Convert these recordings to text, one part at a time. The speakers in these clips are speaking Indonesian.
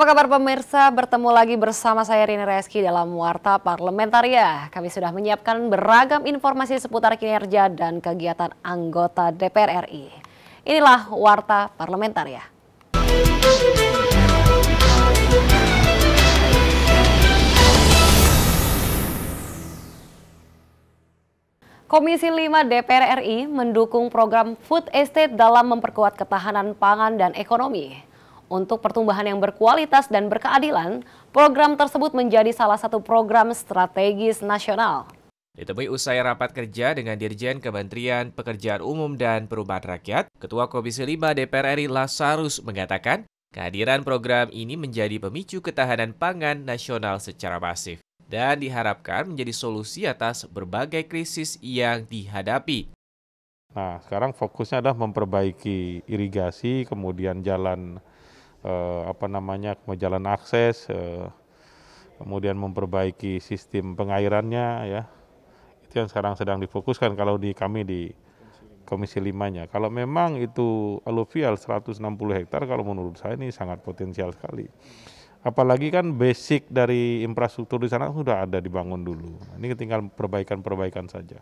Apa kabar pemirsa? Bertemu lagi bersama saya Rini Reski dalam Warta Parlementaria. Kami sudah menyiapkan beragam informasi seputar kinerja dan kegiatan anggota DPR RI. Inilah Warta Parlementaria. Komisi 5 DPR RI mendukung program food estate dalam memperkuat ketahanan pangan dan ekonomi. Untuk pertumbuhan yang berkualitas dan berkeadilan, program tersebut menjadi salah satu program strategis nasional. Ditemui usai rapat kerja dengan Dirjen Kementerian Pekerjaan Umum dan Perubahan Rakyat, Ketua Komisi 5 DPR RI Lasarus mengatakan, kehadiran program ini menjadi pemicu ketahanan pangan nasional secara masif dan diharapkan menjadi solusi atas berbagai krisis yang dihadapi. Nah, sekarang fokusnya adalah memperbaiki irigasi, kemudian jalan eh, apa namanya jalan akses, eh, kemudian memperbaiki sistem pengairannya ya. Itu yang sekarang sedang difokuskan kalau di kami di Komisi limanya Kalau memang itu aluvial 160 hektar kalau menurut saya ini sangat potensial sekali. Apalagi kan basic dari infrastruktur di sana sudah ada dibangun dulu. Ini tinggal perbaikan-perbaikan saja.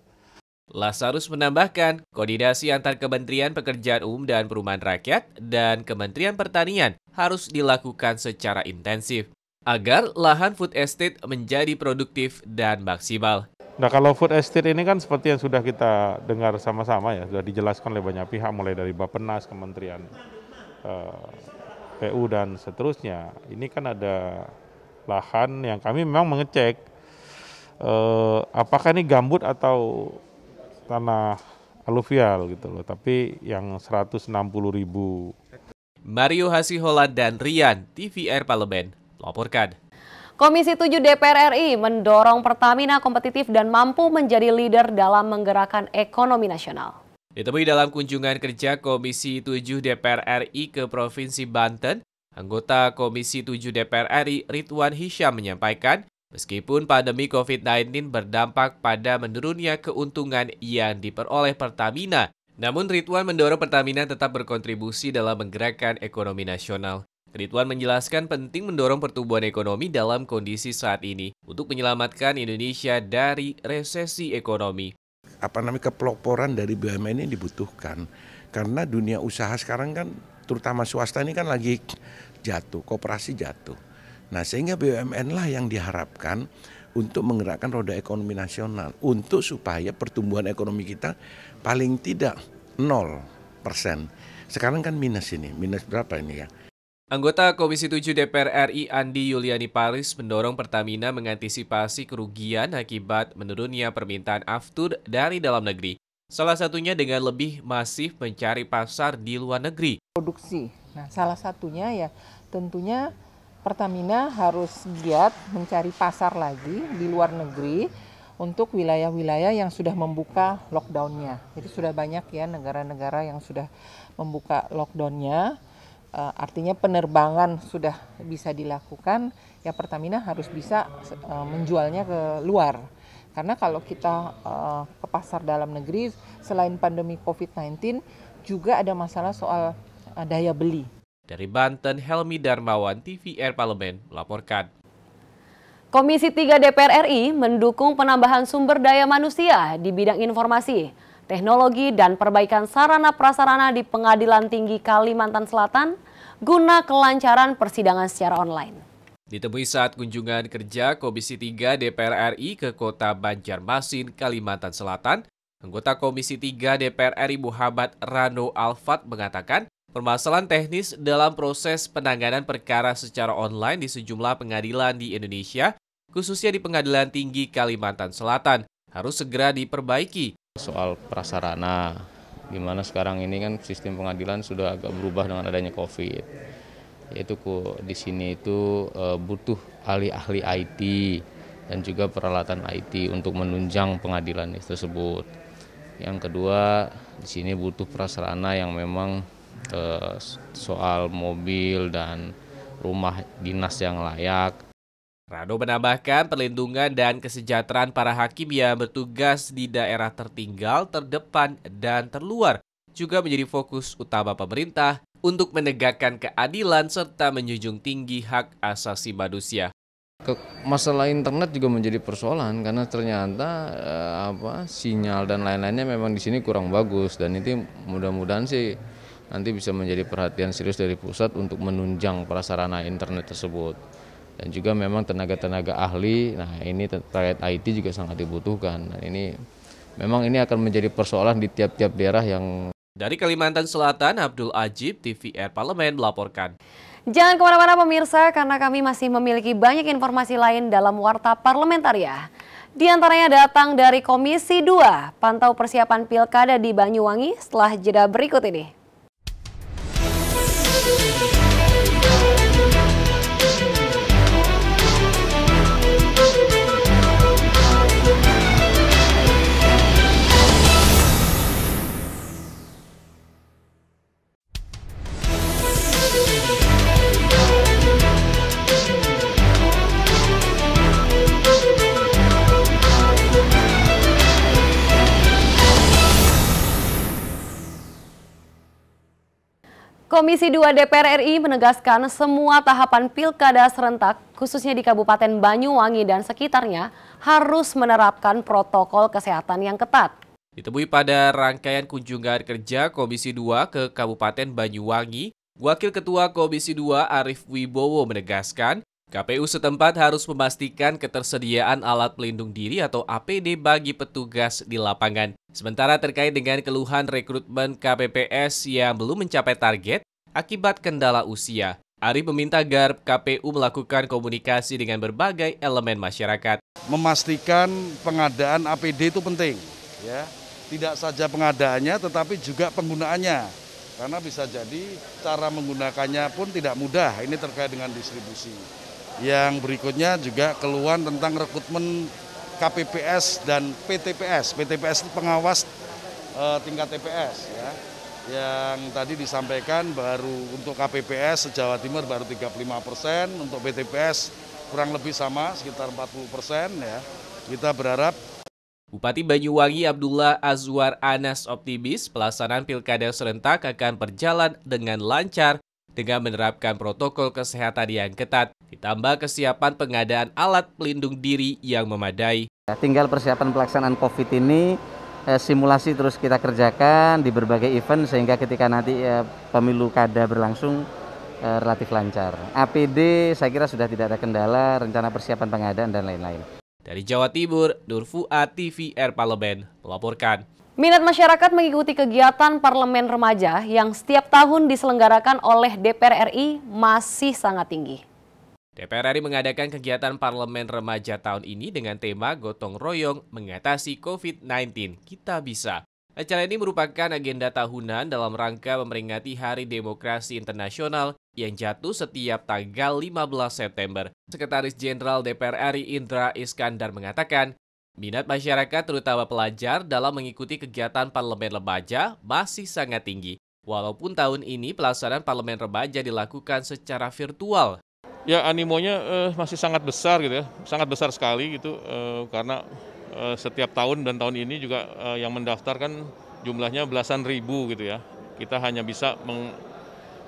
Lazarus menambahkan, koordinasi antar Kementerian Pekerjaan Umum dan Perumahan Rakyat dan Kementerian Pertanian harus dilakukan secara intensif agar lahan food estate menjadi produktif dan maksimal. Nah kalau food estate ini kan seperti yang sudah kita dengar sama-sama ya, sudah dijelaskan oleh banyak pihak mulai dari Bappenas, Kementerian eh, PU dan seterusnya. Ini kan ada lahan yang kami memang mengecek eh, apakah ini gambut atau tanah aluvial gitu loh, tapi yang 160 ribu. Mario Hasihola dan Rian, TVR Parlemen, laporkan. Komisi 7 DPR RI mendorong Pertamina kompetitif dan mampu menjadi leader dalam menggerakkan ekonomi nasional. Ditemui dalam kunjungan kerja Komisi 7 DPR RI ke Provinsi Banten, anggota Komisi 7 DPR RI Ridwan Hisham menyampaikan Meskipun pandemi COVID-19 berdampak pada menurunnya keuntungan yang diperoleh Pertamina, namun Ridwan mendorong Pertamina tetap berkontribusi dalam menggerakkan ekonomi nasional. Ridwan menjelaskan penting mendorong pertumbuhan ekonomi dalam kondisi saat ini untuk menyelamatkan Indonesia dari resesi ekonomi. Apa namanya kepeloporan dari BUMN ini dibutuhkan karena dunia usaha sekarang kan terutama swasta ini kan lagi jatuh, koperasi jatuh Nah sehingga BUMN lah yang diharapkan untuk menggerakkan roda ekonomi nasional untuk supaya pertumbuhan ekonomi kita paling tidak 0 Sekarang kan minus ini, minus berapa ini ya? Anggota Komisi 7 DPR RI Andi Yuliani Paris mendorong Pertamina mengantisipasi kerugian akibat menurunnya permintaan aftur dari dalam negeri. Salah satunya dengan lebih masif mencari pasar di luar negeri. Produksi. Nah, salah satunya ya tentunya Pertamina harus giat mencari pasar lagi di luar negeri untuk wilayah-wilayah yang sudah membuka lockdownnya. Jadi sudah banyak ya negara-negara yang sudah membuka lockdownnya. Eh, artinya penerbangan sudah bisa dilakukan. Ya Pertamina harus bisa eh, menjualnya ke luar. Karena kalau kita eh, ke pasar dalam negeri, selain pandemi COVID-19, juga ada masalah soal daya beli dari Banten, Helmi Darmawan, TVR Parlemen melaporkan. Komisi 3 DPR RI mendukung penambahan sumber daya manusia di bidang informasi, teknologi, dan perbaikan sarana-prasarana di Pengadilan Tinggi Kalimantan Selatan guna kelancaran persidangan secara online. Ditemui saat kunjungan kerja Komisi 3 DPR RI ke kota Banjarmasin, Kalimantan Selatan, anggota Komisi 3 DPR RI Muhammad Rano Alfat mengatakan Permasalahan teknis dalam proses penanganan perkara secara online di sejumlah pengadilan di Indonesia, khususnya di Pengadilan Tinggi Kalimantan Selatan, harus segera diperbaiki. Soal prasarana, gimana sekarang ini kan sistem pengadilan sudah agak berubah dengan adanya COVID. Yaitu di sini itu eh, butuh ahli-ahli IT dan juga peralatan IT untuk menunjang pengadilan tersebut. Yang kedua, di sini butuh prasarana yang memang Eh, soal mobil dan rumah dinas yang layak. Rado menambahkan perlindungan dan kesejahteraan para hakim yang bertugas di daerah tertinggal, terdepan, dan terluar juga menjadi fokus utama pemerintah untuk menegakkan keadilan serta menjunjung tinggi hak asasi manusia. masalah internet juga menjadi persoalan karena ternyata eh, apa sinyal dan lain-lainnya memang di sini kurang bagus dan itu mudah-mudahan sih nanti bisa menjadi perhatian serius dari pusat untuk menunjang prasarana internet tersebut. Dan juga memang tenaga-tenaga ahli, nah ini terkait IT juga sangat dibutuhkan. Dan ini memang ini akan menjadi persoalan di tiap-tiap daerah yang dari Kalimantan Selatan, Abdul Ajib, TVR Parlemen melaporkan. Jangan kemana-mana pemirsa, karena kami masih memiliki banyak informasi lain dalam Warta Parlementer ya. Di antaranya datang dari Komisi 2, pantau persiapan pilkada di Banyuwangi setelah jeda berikut ini. Thank you. Komisi 2 DPR RI menegaskan semua tahapan pilkada serentak, khususnya di Kabupaten Banyuwangi dan sekitarnya, harus menerapkan protokol kesehatan yang ketat. Ditemui pada rangkaian kunjungan kerja Komisi 2 ke Kabupaten Banyuwangi, Wakil Ketua Komisi 2 Arief Wibowo menegaskan, KPU setempat harus memastikan ketersediaan alat pelindung diri atau APD bagi petugas di lapangan. Sementara terkait dengan keluhan rekrutmen KPPS yang belum mencapai target, Akibat kendala usia, Ari meminta agar KPU melakukan komunikasi dengan berbagai elemen masyarakat. Memastikan pengadaan APD itu penting, ya. Tidak saja pengadaannya tetapi juga penggunaannya. Karena bisa jadi cara menggunakannya pun tidak mudah. Ini terkait dengan distribusi. Yang berikutnya juga keluhan tentang rekrutmen KPPS dan PTPS. PTPS itu pengawas e, tingkat TPS ya yang tadi disampaikan baru untuk KPPS se-Jawa Timur baru 35 persen, untuk BTPS kurang lebih sama sekitar 40 persen ya. Kita berharap Bupati Banyuwangi Abdullah Azwar Anas optimis pelaksanaan pilkada serentak akan berjalan dengan lancar dengan menerapkan protokol kesehatan yang ketat, ditambah kesiapan pengadaan alat pelindung diri yang memadai. Ya, tinggal persiapan pelaksanaan COVID ini Eh, simulasi terus kita kerjakan di berbagai event sehingga ketika nanti eh, pemilu kada berlangsung eh, relatif lancar. APD saya kira sudah tidak ada kendala, rencana persiapan pengadaan dan lain-lain. Dari Jawa Timur, Durfu ATV Air Parlemen melaporkan. Minat masyarakat mengikuti kegiatan Parlemen Remaja yang setiap tahun diselenggarakan oleh DPR RI masih sangat tinggi. DPR RI mengadakan kegiatan Parlemen Remaja tahun ini dengan tema Gotong Royong Mengatasi COVID-19, Kita Bisa. Acara ini merupakan agenda tahunan dalam rangka memperingati Hari Demokrasi Internasional yang jatuh setiap tanggal 15 September. Sekretaris Jenderal DPR RI Indra Iskandar mengatakan, minat masyarakat terutama pelajar dalam mengikuti kegiatan Parlemen Remaja masih sangat tinggi. Walaupun tahun ini pelaksanaan Parlemen Remaja dilakukan secara virtual Ya animonya uh, masih sangat besar gitu ya, sangat besar sekali gitu uh, karena uh, setiap tahun dan tahun ini juga uh, yang mendaftar kan jumlahnya belasan ribu gitu ya. Kita hanya bisa meng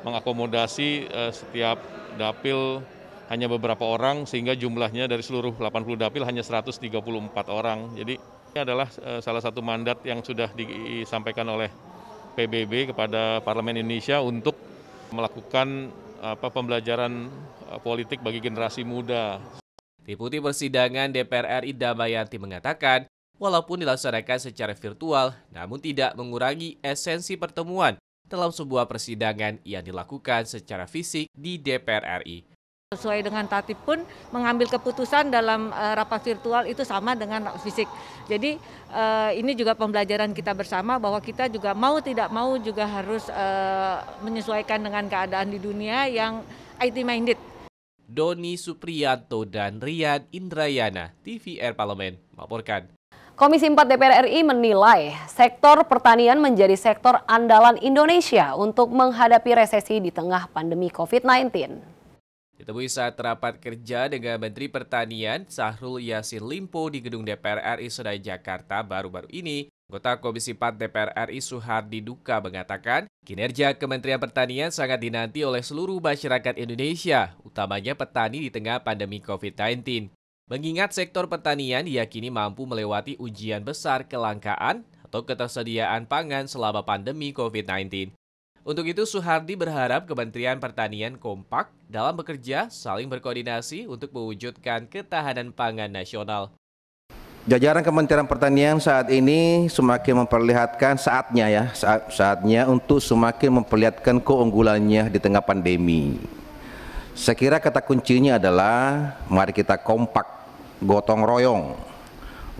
mengakomodasi uh, setiap dapil hanya beberapa orang sehingga jumlahnya dari seluruh 80 dapil hanya 134 orang. Jadi ini adalah uh, salah satu mandat yang sudah disampaikan oleh PBB kepada Parlemen Indonesia untuk melakukan apa pembelajaran eh, politik bagi generasi muda. Deputi Persidangan DPR RI Damayanti mengatakan, walaupun dilaksanakan secara virtual, namun tidak mengurangi esensi pertemuan dalam sebuah persidangan yang dilakukan secara fisik di DPR RI. Sesuai dengan tatib pun mengambil keputusan dalam uh, rapat virtual itu sama dengan fisik. Jadi uh, ini juga pembelajaran kita bersama bahwa kita juga mau tidak mau juga harus uh, menyesuaikan dengan keadaan di dunia yang IT minded. Doni Supriyanto dan Rian Indrayana, TVR Parlemen melaporkan. Komisi 4 DPR RI menilai sektor pertanian menjadi sektor andalan Indonesia untuk menghadapi resesi di tengah pandemi COVID-19. Ditemui saat rapat kerja dengan Menteri Pertanian Sahrul Yasin Limpo di gedung DPR RI Senayan Jakarta baru-baru ini, Kota Komisi 4 DPR RI Suhardi Duka mengatakan, kinerja Kementerian Pertanian sangat dinanti oleh seluruh masyarakat Indonesia, utamanya petani di tengah pandemi COVID-19. Mengingat sektor pertanian diyakini mampu melewati ujian besar kelangkaan atau ketersediaan pangan selama pandemi COVID-19. Untuk itu, Suhardi berharap Kementerian Pertanian kompak dalam bekerja saling berkoordinasi untuk mewujudkan ketahanan pangan nasional. Jajaran Kementerian Pertanian saat ini semakin memperlihatkan saatnya ya, saat, saatnya untuk semakin memperlihatkan keunggulannya di tengah pandemi. Saya kira kata kuncinya adalah mari kita kompak, gotong royong,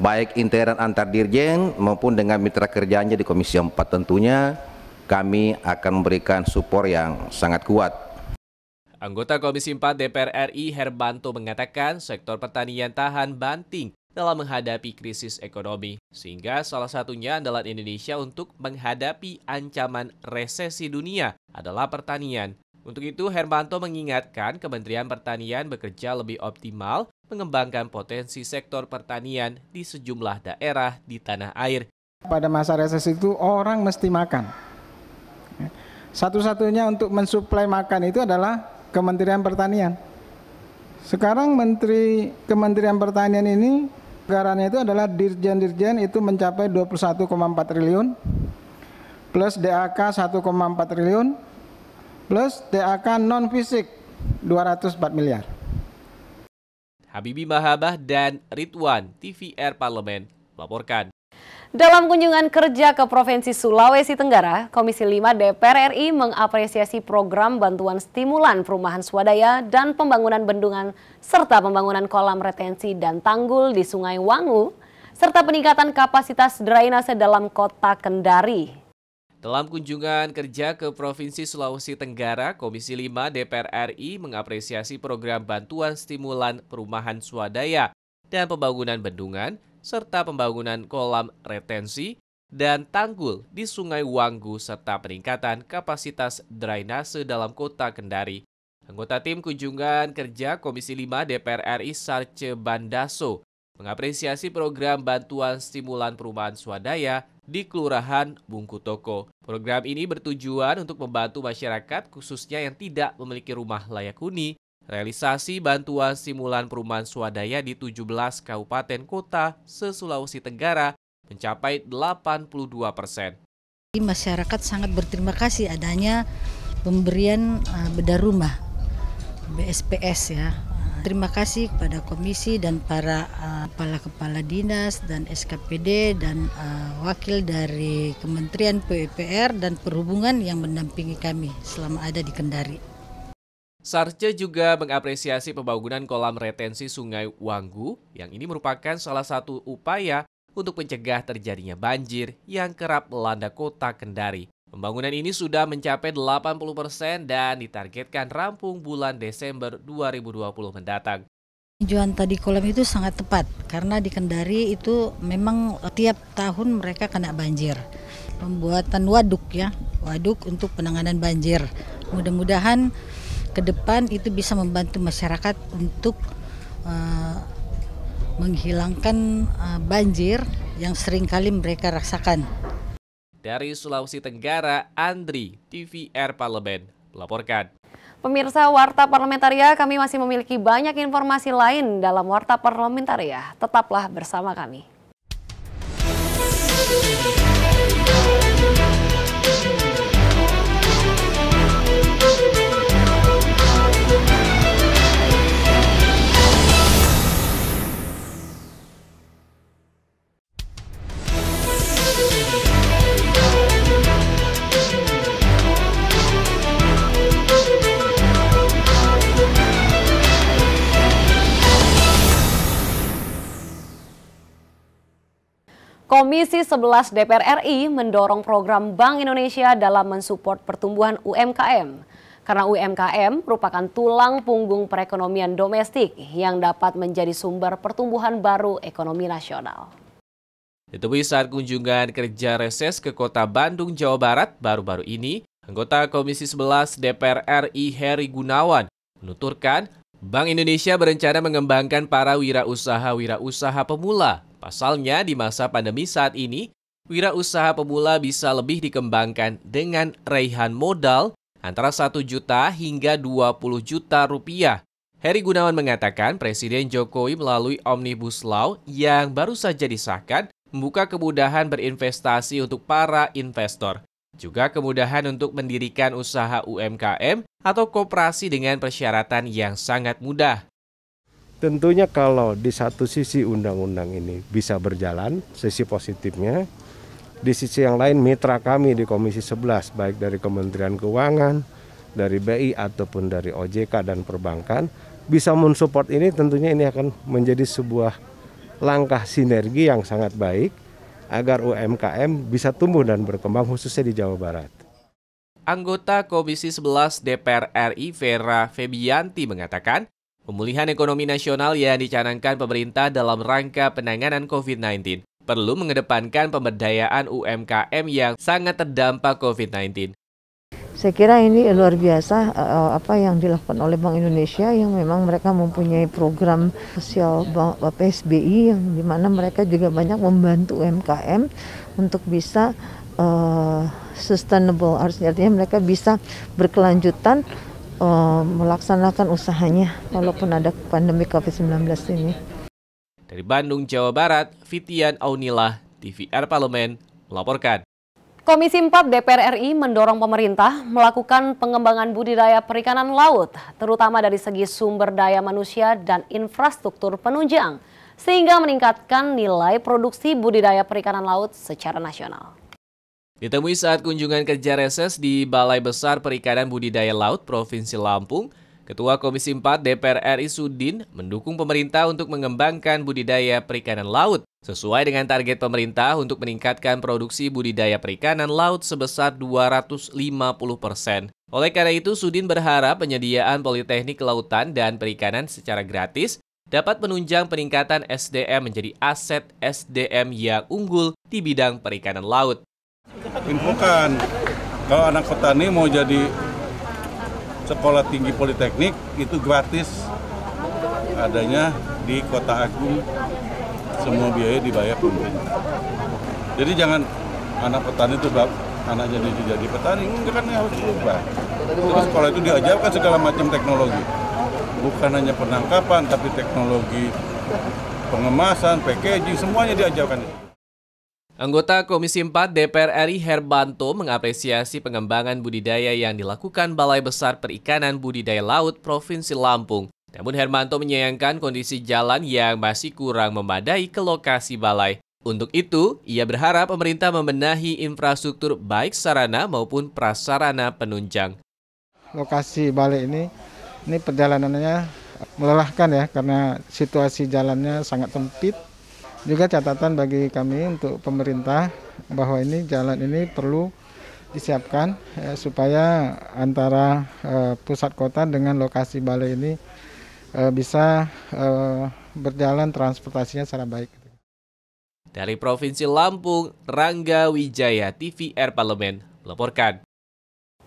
baik intern antar dirjen maupun dengan mitra kerjanya di Komisi 4 tentunya kami akan memberikan support yang sangat kuat. Anggota Komisi 4 DPR RI Herbanto mengatakan sektor pertanian tahan banting dalam menghadapi krisis ekonomi, sehingga salah satunya andalan Indonesia untuk menghadapi ancaman resesi dunia adalah pertanian. Untuk itu, Herbanto mengingatkan Kementerian Pertanian bekerja lebih optimal mengembangkan potensi sektor pertanian di sejumlah daerah di tanah air. Pada masa resesi itu orang mesti makan. Satu-satunya untuk mensuplai makan itu adalah Kementerian Pertanian. Sekarang Menteri Kementerian Pertanian ini anggarannya itu adalah dirjen-dirjen itu mencapai 21,4 triliun plus DAK 1,4 triliun plus DAK non fisik 204 miliar. Habibi Mahabah dan Ridwan TVR Parlemen melaporkan. Dalam kunjungan kerja ke Provinsi Sulawesi Tenggara, Komisi 5 DPR RI mengapresiasi program bantuan stimulan perumahan swadaya dan pembangunan bendungan serta pembangunan kolam retensi dan tanggul di Sungai Wangu serta peningkatan kapasitas drainase dalam kota Kendari. Dalam kunjungan kerja ke Provinsi Sulawesi Tenggara, Komisi 5 DPR RI mengapresiasi program bantuan stimulan perumahan swadaya dan pembangunan bendungan serta pembangunan kolam retensi dan tanggul di Sungai Wanggu serta peningkatan kapasitas drainase dalam kota Kendari. Anggota tim kunjungan kerja Komisi 5 DPR RI Sarce Bandaso mengapresiasi program bantuan stimulan perumahan swadaya di Kelurahan Bungku Toko. Program ini bertujuan untuk membantu masyarakat khususnya yang tidak memiliki rumah layak huni Realisasi bantuan simulan perumahan swadaya di 17 kabupaten kota se-Sulawesi Tenggara mencapai 82 persen. Masyarakat sangat berterima kasih adanya pemberian eh, bedah rumah BSPS ya. Terima kasih kepada komisi dan para kepala-kepala eh, uh, dinas dan SKPD dan uh, wakil dari Kementerian PUPR dan Perhubungan yang mendampingi kami selama ada di Kendari. Sarce juga mengapresiasi pembangunan kolam retensi Sungai Wanggu yang ini merupakan salah satu upaya untuk mencegah terjadinya banjir yang kerap melanda kota Kendari. Pembangunan ini sudah mencapai 80% dan ditargetkan rampung bulan Desember 2020 mendatang. Tujuan tadi kolam itu sangat tepat karena di Kendari itu memang tiap tahun mereka kena banjir. Pembuatan waduk ya, waduk untuk penanganan banjir. Mudah-mudahan ke depan itu bisa membantu masyarakat untuk uh, menghilangkan uh, banjir yang seringkali mereka rasakan. Dari Sulawesi Tenggara, Andri, TVR Parlemen, melaporkan. Pemirsa Warta Parlementaria, kami masih memiliki banyak informasi lain dalam Warta Parlementaria. Tetaplah bersama kami. Komisi 11 DPR RI mendorong program Bank Indonesia dalam mensupport pertumbuhan UMKM. Karena UMKM merupakan tulang punggung perekonomian domestik yang dapat menjadi sumber pertumbuhan baru ekonomi nasional. Ditemui saat kunjungan kerja reses ke kota Bandung, Jawa Barat baru-baru ini, anggota Komisi 11 DPR RI Heri Gunawan menuturkan Bank Indonesia berencana mengembangkan para wirausaha-wirausaha pemula Pasalnya, di masa pandemi saat ini, wirausaha pemula bisa lebih dikembangkan dengan raihan modal antara 1 juta hingga 20 juta rupiah. Heri Gunawan mengatakan Presiden Jokowi melalui Omnibus Law yang baru saja disahkan membuka kemudahan berinvestasi untuk para investor. Juga kemudahan untuk mendirikan usaha UMKM atau kooperasi dengan persyaratan yang sangat mudah. Tentunya kalau di satu sisi undang-undang ini bisa berjalan, sisi positifnya, di sisi yang lain mitra kami di Komisi 11, baik dari Kementerian Keuangan, dari BI ataupun dari OJK dan perbankan, bisa mensupport ini tentunya ini akan menjadi sebuah langkah sinergi yang sangat baik agar UMKM bisa tumbuh dan berkembang khususnya di Jawa Barat. Anggota Komisi 11 DPR RI Vera Febianti mengatakan, Pemulihan ekonomi nasional yang dicanangkan pemerintah dalam rangka penanganan COVID-19 perlu mengedepankan pemberdayaan UMKM yang sangat terdampak COVID-19. Saya kira ini luar biasa eh, eh, apa yang dilakukan oleh Bank Indonesia yang memang mereka mempunyai program sosial PSBI yang di mana mereka juga banyak membantu UMKM untuk bisa uh, sustainable artinya mereka bisa berkelanjutan uh, melaksanakan usahanya walaupun ada pandemi COVID-19 ini. Dari Bandung, Jawa Barat, Fitian Aunila, TVR Parlemen, melaporkan. Komisi 4 DPR RI mendorong pemerintah melakukan pengembangan budidaya perikanan laut, terutama dari segi sumber daya manusia dan infrastruktur penunjang, sehingga meningkatkan nilai produksi budidaya perikanan laut secara nasional. Ditemui saat kunjungan kerja reses di Balai Besar Perikanan Budidaya Laut Provinsi Lampung, Ketua Komisi 4 DPR RI Sudin mendukung pemerintah untuk mengembangkan budidaya perikanan laut sesuai dengan target pemerintah untuk meningkatkan produksi budidaya perikanan laut sebesar 250 persen. Oleh karena itu, Sudin berharap penyediaan Politeknik Kelautan dan Perikanan secara gratis dapat menunjang peningkatan SDM menjadi aset SDM yang unggul di bidang perikanan laut infokan Kalau anak petani mau jadi sekolah tinggi politeknik itu gratis adanya di kota agung semua biaya dibayar pemerintah jadi jangan anak petani itu anak jadi jadi petani enggak kan harus berubah terus sekolah itu diajarkan segala macam teknologi bukan hanya penangkapan tapi teknologi pengemasan packaging semuanya diajarkan Anggota Komisi 4 DPR RI Herbanto mengapresiasi pengembangan budidaya yang dilakukan Balai Besar Perikanan Budidaya Laut Provinsi Lampung. Namun Herbanto menyayangkan kondisi jalan yang masih kurang memadai ke lokasi balai. Untuk itu, ia berharap pemerintah membenahi infrastruktur baik sarana maupun prasarana penunjang. Lokasi balai ini, ini perjalanannya melelahkan ya karena situasi jalannya sangat sempit juga catatan bagi kami untuk pemerintah bahwa ini jalan ini perlu disiapkan eh, supaya antara eh, pusat kota dengan lokasi balai ini eh, bisa eh, berjalan transportasinya secara baik. Dari Provinsi Lampung, Rangga Wijaya, TVR Parlemen, melaporkan.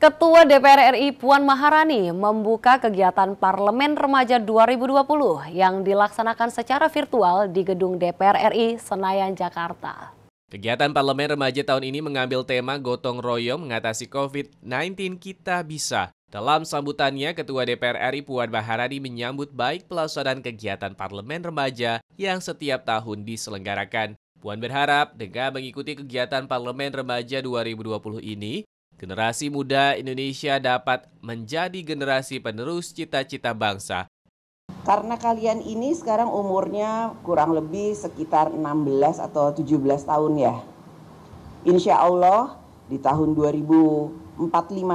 Ketua DPR RI Puan Maharani membuka kegiatan Parlemen Remaja 2020 yang dilaksanakan secara virtual di Gedung DPR RI Senayan, Jakarta. Kegiatan Parlemen Remaja tahun ini mengambil tema gotong royong mengatasi COVID-19 kita bisa. Dalam sambutannya, Ketua DPR RI Puan Maharani menyambut baik pelaksanaan kegiatan Parlemen Remaja yang setiap tahun diselenggarakan. Puan berharap dengan mengikuti kegiatan Parlemen Remaja 2020 ini Generasi muda Indonesia dapat menjadi generasi penerus cita-cita bangsa. Karena kalian ini sekarang umurnya kurang lebih sekitar 16 atau 17 tahun ya. Insya Allah di tahun 2045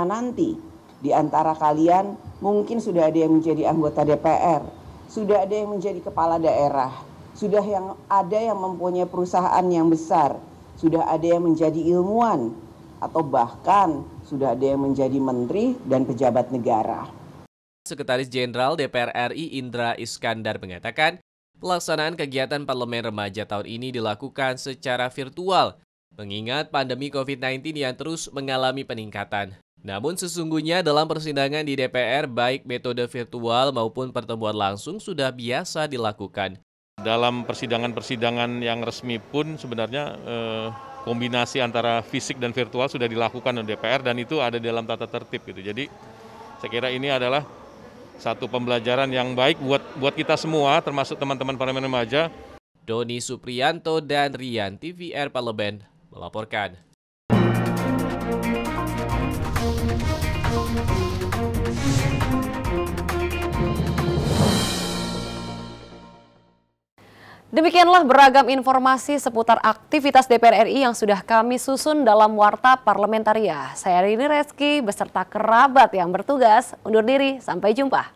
nanti di antara kalian mungkin sudah ada yang menjadi anggota DPR, sudah ada yang menjadi kepala daerah, sudah yang ada yang mempunyai perusahaan yang besar, sudah ada yang menjadi ilmuwan, atau bahkan sudah ada yang menjadi menteri dan pejabat negara. Sekretaris Jenderal DPR RI Indra Iskandar mengatakan, pelaksanaan kegiatan Parlemen Remaja tahun ini dilakukan secara virtual, mengingat pandemi COVID-19 yang terus mengalami peningkatan. Namun sesungguhnya dalam persidangan di DPR baik metode virtual maupun pertemuan langsung sudah biasa dilakukan. Dalam persidangan-persidangan yang resmi pun sebenarnya eh, kombinasi antara fisik dan virtual sudah dilakukan oleh DPR dan itu ada dalam tata tertib gitu. Jadi saya kira ini adalah satu pembelajaran yang baik buat buat kita semua termasuk teman-teman para remaja. Doni Suprianto dan Rian TVR Paleben melaporkan. Demikianlah beragam informasi seputar aktivitas DPR RI yang sudah kami susun dalam Warta Parlementaria. Saya Rini Reski beserta kerabat yang bertugas undur diri. Sampai jumpa.